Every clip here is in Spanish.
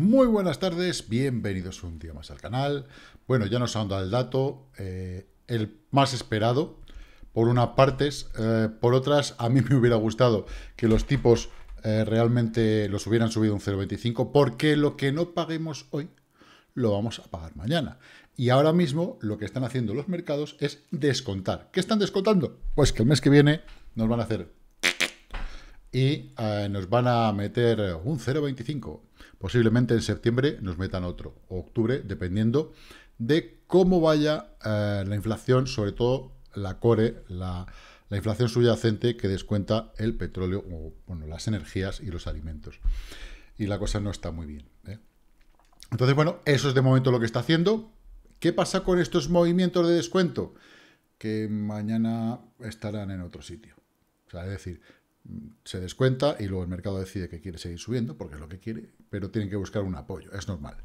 Muy buenas tardes, bienvenidos un día más al canal. Bueno, ya nos dado el dato, eh, el más esperado, por unas partes, eh, por otras, a mí me hubiera gustado que los tipos eh, realmente los hubieran subido un 0,25, porque lo que no paguemos hoy lo vamos a pagar mañana. Y ahora mismo lo que están haciendo los mercados es descontar. ¿Qué están descontando? Pues que el mes que viene nos van a hacer y nos van a meter un 0,25. Posiblemente en septiembre nos metan otro, o octubre, dependiendo de cómo vaya eh, la inflación, sobre todo la core, la, inflación subyacente que descuenta el petróleo, o bueno, las energías y los alimentos. Y la cosa no está muy bien. ¿eh? Entonces, bueno, eso es de momento lo que está haciendo. ¿Qué pasa con estos movimientos de descuento? Que mañana estarán en otro sitio. O sea, es decir, se descuenta y luego el mercado decide que quiere seguir subiendo, porque es lo que quiere, pero tienen que buscar un apoyo, es normal.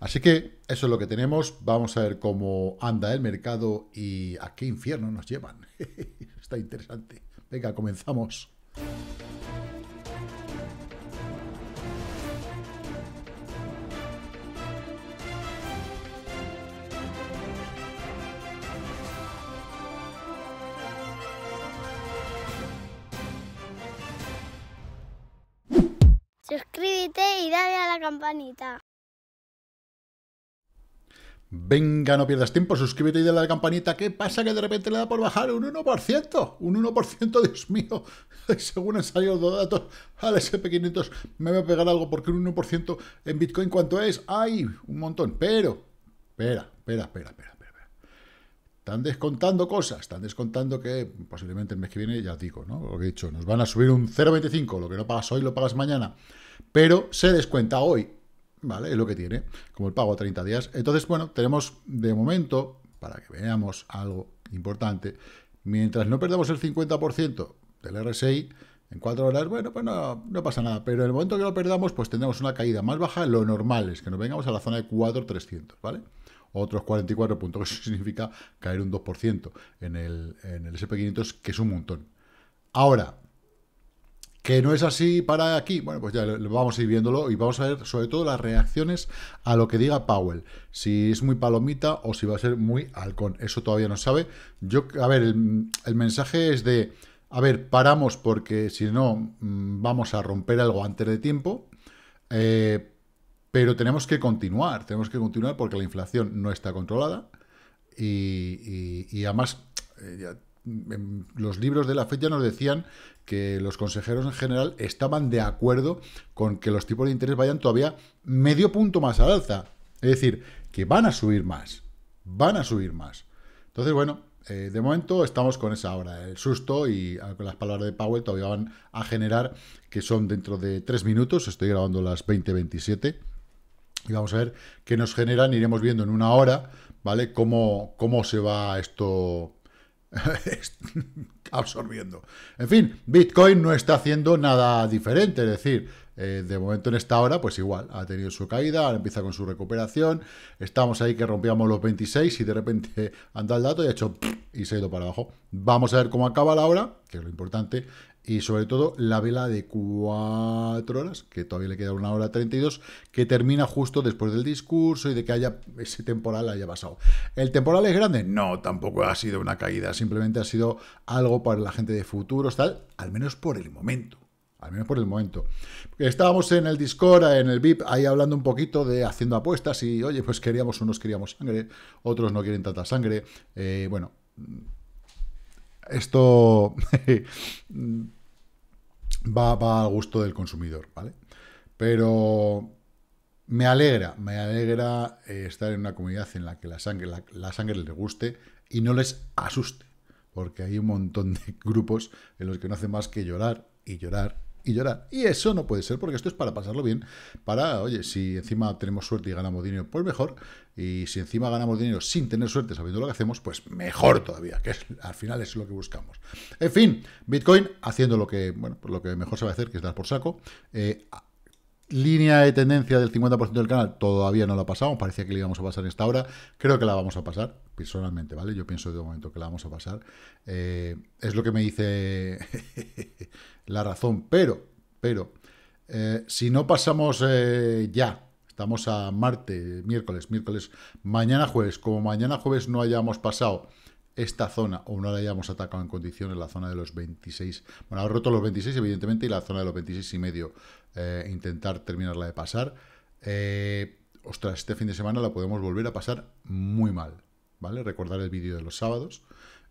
Así que eso es lo que tenemos, vamos a ver cómo anda el mercado y a qué infierno nos llevan. Está interesante. Venga, comenzamos. suscríbete y dale a la campanita. Venga, no pierdas tiempo, suscríbete y dale a la campanita. ¿Qué pasa que de repente le da por bajar un 1%? Un 1%, Dios mío. Según han salido los datos al SP500, me va a pegar algo porque un 1% en Bitcoin, ¿cuánto es? ¡Ay! Un montón. Pero, espera, espera, espera, espera. Están descontando cosas, están descontando que posiblemente el mes que viene, ya digo, ¿no? Lo que he dicho, nos van a subir un 0,25, lo que no pagas hoy lo pagas mañana, pero se descuenta hoy, ¿vale? Es lo que tiene, como el pago a 30 días. Entonces, bueno, tenemos de momento, para que veamos algo importante, mientras no perdamos el 50% del RSI, en cuatro horas, bueno, pues no, no, pasa nada. Pero en el momento que lo perdamos, pues tendremos una caída más baja. Lo normal es que nos vengamos a la zona de 4.300, ¿vale? otros 44 puntos, que eso significa caer un 2% en el, en SP500, que es un montón. Ahora, que no es así para aquí, bueno, pues ya vamos a ir viéndolo y vamos a ver sobre todo las reacciones a lo que diga Powell. Si es muy palomita o si va a ser muy halcón, eso todavía no sabe. Yo, a ver, el, el mensaje es de, a ver, paramos porque si no mm, vamos a romper algo antes de tiempo. Eh, pero tenemos que continuar, tenemos que continuar porque la inflación no está controlada y, además eh, em, los libros de la ya nos decían que los consejeros en general estaban de acuerdo con que los tipos de interés vayan todavía medio punto más al alza. Es decir, que van a subir más, van a subir más. Entonces, bueno, eh, de momento estamos con esa hora, el susto y ah, las palabras de Powell todavía van a generar que son dentro de tres minutos, estoy grabando las 20.27 y vamos a ver qué nos generan, iremos viendo en una hora, ¿vale? Cómo, cómo se va esto absorbiendo. En fin, Bitcoin no está haciendo nada diferente, es decir, eh, de momento en esta hora, pues igual, ha tenido su caída, ahora empieza con su recuperación, estamos ahí que rompíamos los 26 y de repente anda el dato y ha hecho y se ha ido para abajo. Vamos a ver cómo acaba la hora, que es lo importante, y sobre todo la vela de 4 horas, que todavía le queda una hora 32, que termina justo después del discurso y de que haya ese temporal haya pasado. ¿El temporal es grande? No, tampoco ha sido una caída, simplemente ha sido algo para la gente de futuros, tal, al menos por el momento al menos por el momento. Estábamos en el Discord, en el VIP, ahí hablando un poquito de haciendo apuestas y, oye, pues queríamos, unos queríamos sangre, otros no quieren tanta sangre. Eh, bueno, esto va, va al gusto del consumidor, ¿vale? Pero me alegra, me alegra eh, estar en una comunidad en la que la sangre, la sangre les guste y no les asuste, porque hay un montón de grupos en los que no hacen más que llorar y llorar y llorar. Y eso no puede ser, porque esto es para pasarlo bien, para, oye, si encima tenemos suerte y ganamos dinero, pues mejor, y si encima ganamos dinero sin tener suerte, sabiendo lo que hacemos, pues mejor todavía, que es, al final es lo que buscamos. En fin, Bitcoin haciendo lo que, bueno, pues lo que mejor a hacer, que es dar por saco, eh, Línea de tendencia del 50% del canal todavía no la pasamos, parecía que la íbamos a pasar en esta hora, creo que la vamos a pasar, personalmente, ¿vale? Yo pienso de momento que la vamos a pasar. Eh, es lo que me dice la razón, pero, pero, eh, si no pasamos eh, ya, estamos a martes, miércoles, miércoles, mañana jueves, como mañana jueves no hayamos pasado esta zona, o no la hayamos atacado en condiciones, la zona de los 26, bueno, ha roto los 26 evidentemente y la zona de los 26 y medio, eh, intentar terminarla de pasar, eh, ostras, este fin de semana la podemos volver a pasar muy mal, ¿vale? Recordar el vídeo de los sábados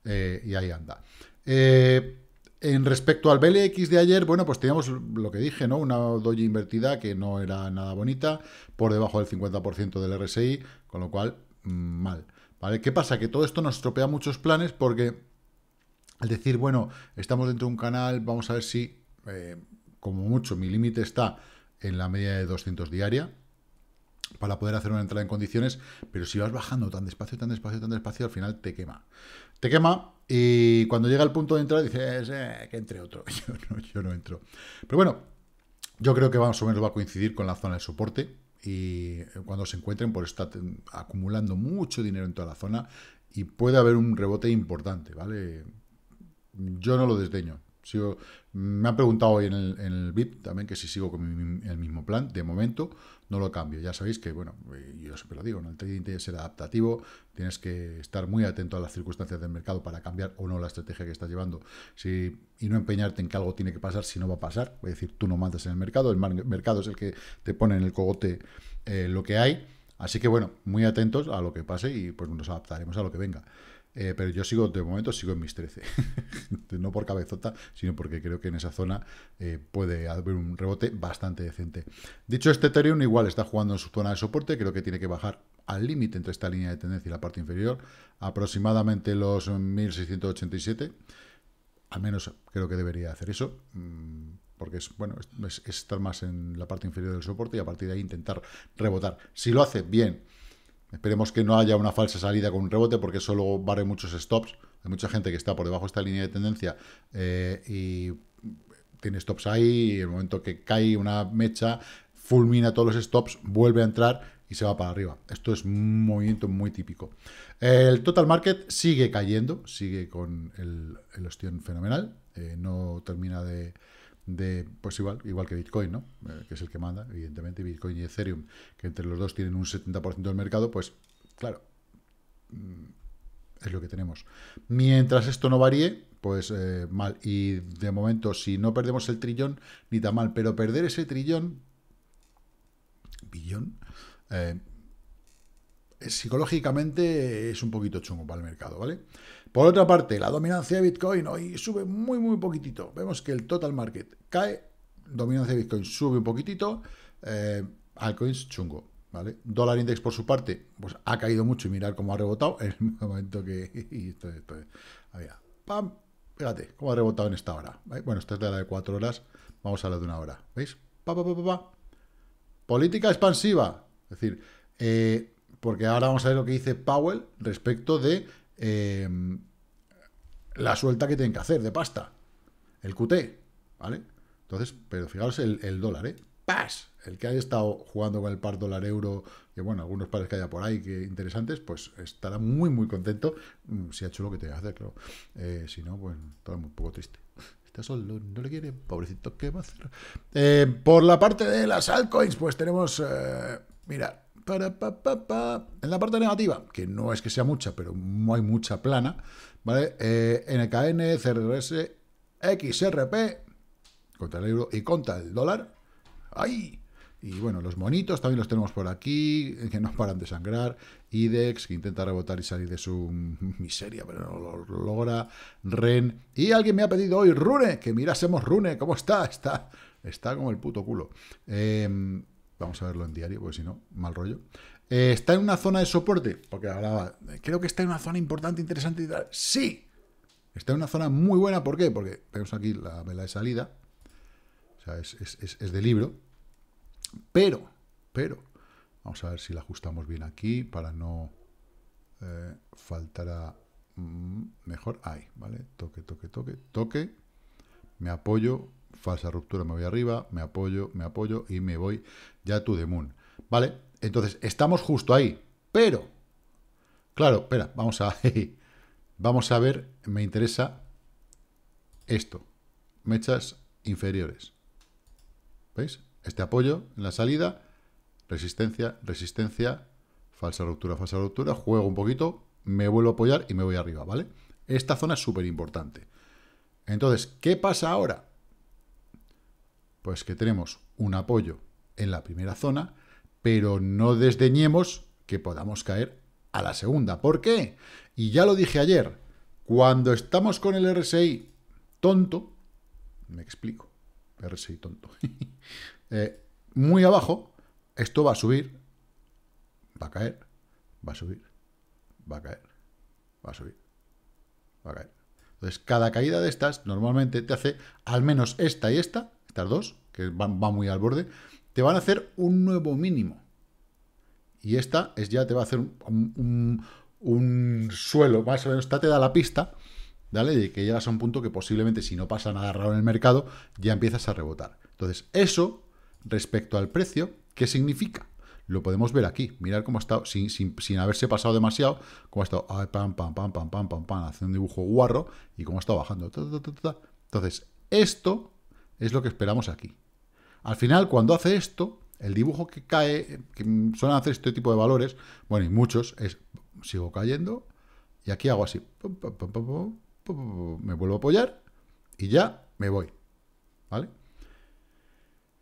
eh, y ahí anda. en respecto al BLX de ayer, bueno, pues teníamos lo que dije, ¿no? Una doji invertida que no era nada bonita, por debajo del 50% del RSI, con lo cual, mm, mal. ¿Qué pasa? Que todo esto nos estropea muchos planes porque al decir, bueno, estamos dentro de un canal, vamos a ver si, eh, como mucho, mi límite está en la media de 200 diaria, para poder hacer una entrada en condiciones, pero si vas bajando tan despacio, tan despacio, tan despacio, al final te quema. Te quema y cuando llega el punto de entrada dices, eh, que entre otro, yo no, yo no entro. Pero bueno, yo creo que más o menos va a coincidir con la zona de soporte, y eh, cuando se encuentren, pues está acumulando mucho dinero en toda la zona y puede haber un rebote importante, ¿vale? Yo no lo desdeño, Sigo, me han preguntado hoy en el, VIP también que si sigo con el mismo plan. De momento no lo cambio. Ya sabéis que, bueno, eh, yo siempre lo digo, ¿no? el trading tiene que ser adaptativo, tienes que estar muy atento a las circunstancias del mercado para cambiar o no la estrategia que estás llevando si, y no empeñarte en que algo tiene que pasar si no va a pasar. voy a decir, tú no mandas en el mercado, el mercado es el que te pone en el cogote eh, lo que hay. Así que, bueno, muy atentos a lo que pase y pues nos adaptaremos a lo que venga. Eh, pero yo sigo, de momento sigo en mis 13. no por cabezota, sino porque creo que en esa zona eh, puede haber un rebote bastante decente. Dicho este, Ethereum igual está jugando en su zona de soporte, creo que tiene que bajar al límite entre esta línea de tendencia y la parte inferior, aproximadamente los 1687. Al menos creo que debería hacer eso, mm, porque es bueno es estar más en la parte inferior del soporte y a partir de ahí intentar rebotar. Si lo hace bien, Esperemos que no haya una falsa salida con un rebote porque eso luego barre muchos stops. Hay mucha gente que está por debajo de esta línea de tendencia eh, y tiene stops ahí y el momento que cae una mecha fulmina todos los stops, vuelve a entrar y se va para arriba. Esto es un movimiento muy típico. El total market sigue cayendo, sigue con el, el ostión fenomenal. Eh, no termina de, de, pues igual, igual que Bitcoin, ¿no? Eh, que es el que manda, evidentemente, Bitcoin y Ethereum, que entre los dos tienen un 70% del mercado, pues claro, mm, es lo que tenemos. Mientras esto no varíe, pues eh, mal. Y de momento, si no perdemos el trillón, ni tan mal. Pero perder ese trillón, billón, eh, psicológicamente es un poquito chungo para el mercado, ¿vale? Por otra parte, la dominancia de Bitcoin hoy sube muy, muy poquitito. Vemos que el total market cae, dominancia de Bitcoin sube un poquitito, eh, altcoins chungo, ¿vale? Dólar index por su parte, pues ha caído mucho y mirar cómo ha rebotado en el momento que... Y esto, ¡Pam! Fíjate cómo ha rebotado en esta hora. Bueno, esta es de la de cuatro horas, vamos a la de una hora, ¿veis? Pa, pa, pa, pa, pa. Política expansiva, es decir... Eh, porque ahora vamos a ver lo que dice Powell respecto de em, la suelta que tienen que hacer de pasta, el QT, ¿vale? Entonces, pero fijaros el, dólar, ¿eh? ¡Pas! El que haya estado jugando con el par dólar euro, que bueno, algunos pares que haya por ahí que interesantes, pues estará muy, muy contento mm, si ha hecho lo que tenía que hacer, claro. Eh, si no, pues todo un poco triste. Está solo, no le quiere. pobrecito, ¿qué va a hacer? Eh, por la parte de las altcoins, pues tenemos, eh, mira, en la parte negativa, que no es que sea mucha, pero no hay mucha plana, ¿vale? Eh, NKN, CRS, XRP, contra el euro y contra el dólar. ¡Ay! Y bueno, los monitos también los tenemos por aquí, que no paran de sangrar. IDEX, que intenta rebotar y salir de su miseria, pero no lo logra. REN. Y alguien me ha pedido hoy, Rune, que mirásemos Rune, ¿cómo está? Está, está como el puto culo. Eh, Vamos a verlo en diario, porque si no, mal rollo. Eh, ¿Está en una zona de soporte? Porque hablaba, creo que está en una zona importante, interesante y tal. ¡Sí! Está en una zona muy buena, ¿por qué? Porque vemos aquí la vela de salida. O sea, es, de libro. Pero, pero, vamos a ver si la ajustamos bien aquí para no eh, faltar a... Mm, mejor, ahí, ¿vale? Toque, toque, toque, toque. Me apoyo, falsa ruptura, me voy arriba, me apoyo, me apoyo y me voy ya to the moon. ¿Vale? Entonces, estamos justo ahí, pero... Claro, espera, vamos a... vamos a ver, me interesa esto. Mechas inferiores. ¿Veis? Este apoyo en la salida, resistencia, resistencia, falsa ruptura, falsa ruptura, juego un poquito, me vuelvo a apoyar y me voy arriba, ¿vale? Esta zona es súper importante. Entonces, ¿qué pasa ahora? Pues que tenemos un apoyo en la primera zona, pero no desdeñemos que podamos caer a la segunda. ¿Por qué? Y ya lo dije ayer, cuando estamos con el RSI tonto, me explico, RSI tonto, eh, muy abajo, esto va a subir, va a caer, va a subir, va a caer, va a subir, va a caer. Entonces, cada caída de estas normalmente te hace al menos esta y esta dos, que va muy al borde, te van a hacer un nuevo mínimo. Y esta es ya te va a hacer un, suelo, más o menos, esta te da la pista, ¿vale? De que llegas a un punto que posiblemente si no pasa nada raro en el mercado, ya empiezas a rebotar. Entonces, eso, respecto al precio, ¿qué significa? Lo podemos ver aquí, mirar cómo ha estado, sin, sin, haberse pasado demasiado, cómo ha estado, pam, pam, pam, pam, pam, haciendo un dibujo guarro y cómo ha estado bajando. Entonces, esto es lo que esperamos aquí. Al final, cuando hace esto, el dibujo que cae, que suelen hacer este tipo de valores, bueno, y muchos, es sigo cayendo, y aquí hago así, me vuelvo a apoyar, y ya me voy. ¿Vale?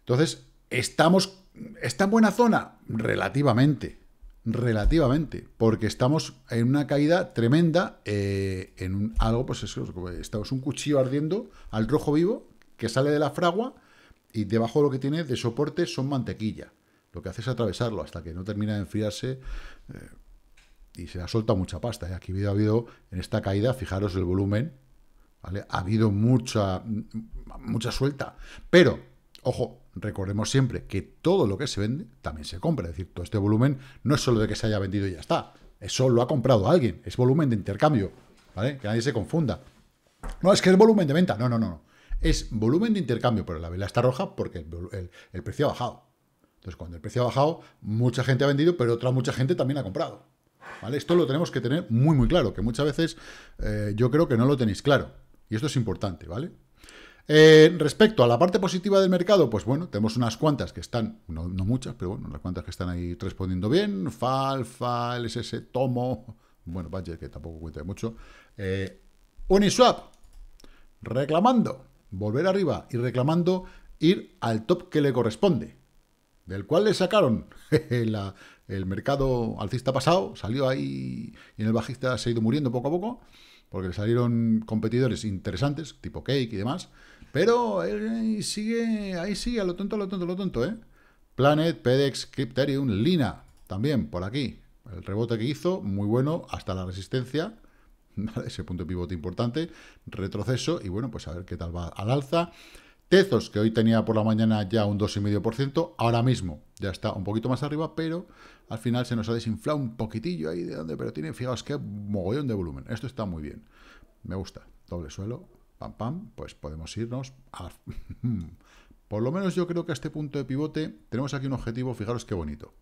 Entonces, estamos, ¿está en buena zona? Relativamente, relativamente, porque estamos en una caída tremenda, eh, en un, algo, pues eso, ...estamos un cuchillo ardiendo al rojo vivo, que sale de la fragua y debajo de lo que tiene de soporte son mantequilla. Lo que hace es atravesarlo hasta que no termina de enfriarse eh, y se ha soltado mucha pasta. Y eh. Aquí ha habido, en esta caída, fijaros el volumen, ¿vale? ha habido mucha, mucha suelta. Pero, ojo, recordemos siempre que todo lo que se vende también se compra. Es decir, todo este volumen no es solo de que se haya vendido y ya está. Eso lo ha comprado alguien, es volumen de intercambio, Que nadie se confunda. No, es que es volumen de venta. No, no, no es volumen de intercambio, pero la vela está roja porque el, precio ha bajado. Entonces, cuando el precio ha bajado, mucha gente ha vendido, pero otra mucha gente también ha comprado. ¿Vale? Esto lo tenemos que tener muy, muy claro, que muchas veces eh, yo creo que no lo tenéis claro. Y esto es importante, ¿vale? Eh, respecto a la parte positiva del mercado, pues bueno, tenemos unas cuantas que están, no, muchas, pero bueno, unas cuantas que están ahí respondiendo bien. FAL, FAL, SS, Tomo, bueno, Badger, que tampoco cuenta de mucho. Eh, Uniswap, reclamando volver arriba y reclamando ir al top que le corresponde, del cual le sacaron el mercado alcista pasado, salió ahí y en el bajista se ha ido muriendo poco a poco, porque le salieron competidores interesantes, tipo Cake y demás, pero sigue, ahí sigue, a lo tonto, a lo tonto, a lo tonto, ¿eh? Planet, PEDEX, Crypterium, Lina, también por aquí. El rebote que hizo, muy bueno, hasta la resistencia, Ese punto de pivote importante, retroceso y bueno, pues a ver qué tal va al alza. Tezos, que hoy tenía por la mañana ya un 2,5%, ahora mismo ya está un poquito más arriba, pero al final se nos ha desinflado un poquitillo ahí de donde, pero tiene, fijaos qué mogollón de volumen. Esto está muy bien, me gusta. Doble suelo, pam, pam, pues podemos irnos a... por lo menos yo creo que a este punto de pivote tenemos aquí un objetivo, fijaros qué bonito.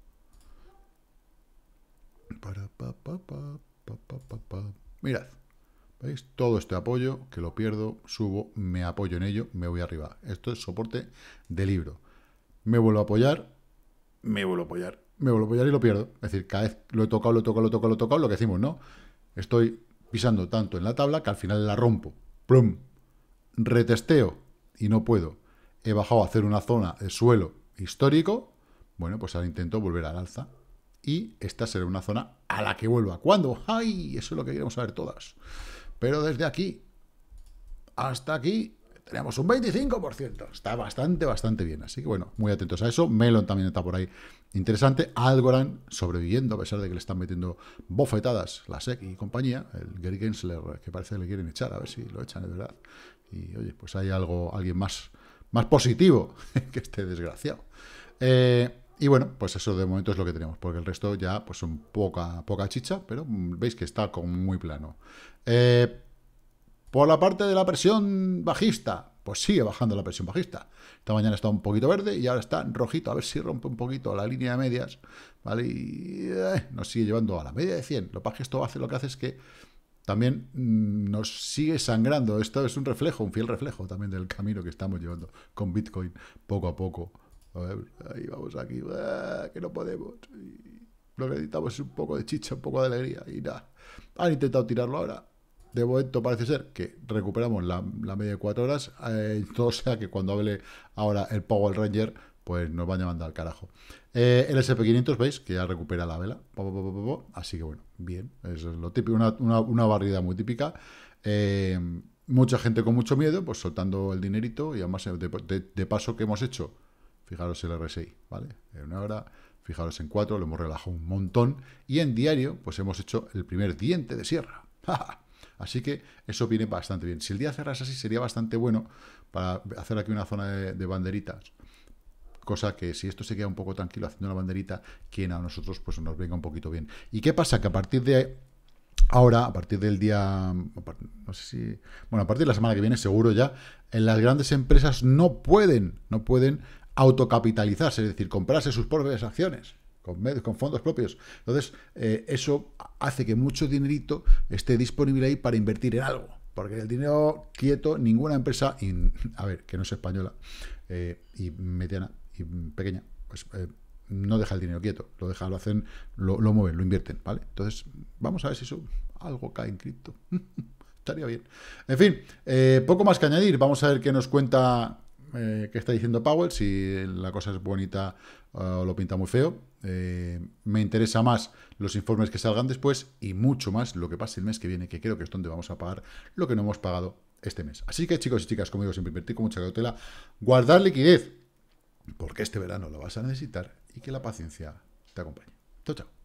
Mirad, ¿veis? Todo este apoyo, que lo pierdo, subo, me apoyo en ello, me voy arriba. Esto es soporte de libro. Me vuelvo a apoyar, me vuelvo a apoyar, me vuelvo a apoyar y lo pierdo. Es decir, cada vez lo he tocado, lo he tocado, lo he tocado, lo he tocado, lo que decimos, ¿no? Estoy pisando tanto en la tabla que al final la rompo. ¡Plum! Retesteo y no puedo. He bajado a hacer una zona de suelo histórico. Bueno, pues ahora intento volver al alza y esta será una zona a la que vuelva. ¿Cuándo? ¡Ay! Eso es lo que queremos saber todas. Pero desde aquí hasta aquí tenemos un 25%. Está bastante, bastante bien. Así que bueno, muy atentos a eso. Melon también está por ahí. Interesante. Algorand sobreviviendo, a pesar de que le están metiendo bofetadas la SEC y compañía. El Gary que parece que le quieren echar, a ver si lo echan de verdad. Y oye, pues hay algo, alguien más, más positivo que este desgraciado. Eh, y bueno, pues eso de momento es lo que tenemos, porque el resto ya pues son poca, poca chicha, pero mm, veis que está como muy plano. Eh, por la parte de la presión bajista, pues sigue bajando la presión bajista. Esta mañana está un poquito verde y ahora está rojito, a ver si rompe un poquito la línea de medias, ¿vale? Y eh, nos sigue llevando a la media de 100. Lo que esto hace, lo que hace es que también mm, nos sigue sangrando. Esto es un reflejo, un fiel reflejo también del camino que estamos llevando con Bitcoin poco a poco ahí vamos aquí, que no podemos. lo que necesitamos es un poco de chicha, un poco de alegría y nada. Han intentado tirarlo ahora. De momento parece ser que recuperamos la, media de cuatro horas. Eh, o todo sea que cuando hable ahora el Power Ranger, pues nos van a mandar al carajo. Eh, el SP500, veis, que ya recupera la vela. Así que bueno, bien. es lo típico, una, una, barrida muy típica. Eh, mucha gente con mucho miedo, pues soltando el dinerito. Y además, de paso que hemos hecho fijaros el RSI, ¿vale? En una hora, fijaros en cuatro, lo hemos relajado un montón. Y en diario, pues hemos hecho el primer diente de sierra. así que eso viene bastante bien. Si el día cerras así, sería bastante bueno para hacer aquí una zona de, banderitas cosa que si esto se queda un poco tranquilo haciendo una banderita, quien a nosotros pues nos venga un poquito bien. ¿Y qué pasa? Que a partir de ahora, a partir del día, no sé si, bueno, a partir de la semana que viene seguro ya, en las grandes empresas no pueden, no pueden autocapitalizarse, es decir, comprarse sus propias acciones con, con fondos propios. Entonces, eh, eso hace que mucho dinerito esté disponible ahí para invertir en algo. Porque el dinero quieto, ninguna empresa, a ver, que no es española, eh, y mediana, y pequeña, pues eh, no deja el dinero quieto, lo deja, lo hacen, lo, lo, mueven, lo invierten, ¿vale? Entonces, vamos a ver si eso algo cae en cripto. Estaría bien. En fin, poco más que añadir. Vamos a ver qué nos cuenta eh, qué está diciendo Powell, si la cosa es bonita eh, o lo pinta muy feo. Eh, me interesa más los informes que salgan después y mucho más lo que pase el mes que viene, que creo que es donde vamos a pagar lo que no hemos pagado este mes. Así que chicos y chicas, como digo, siempre invertir con mucha cautela, guardar liquidez, porque este verano lo vas a necesitar y que la paciencia te acompañe. Chao, chao.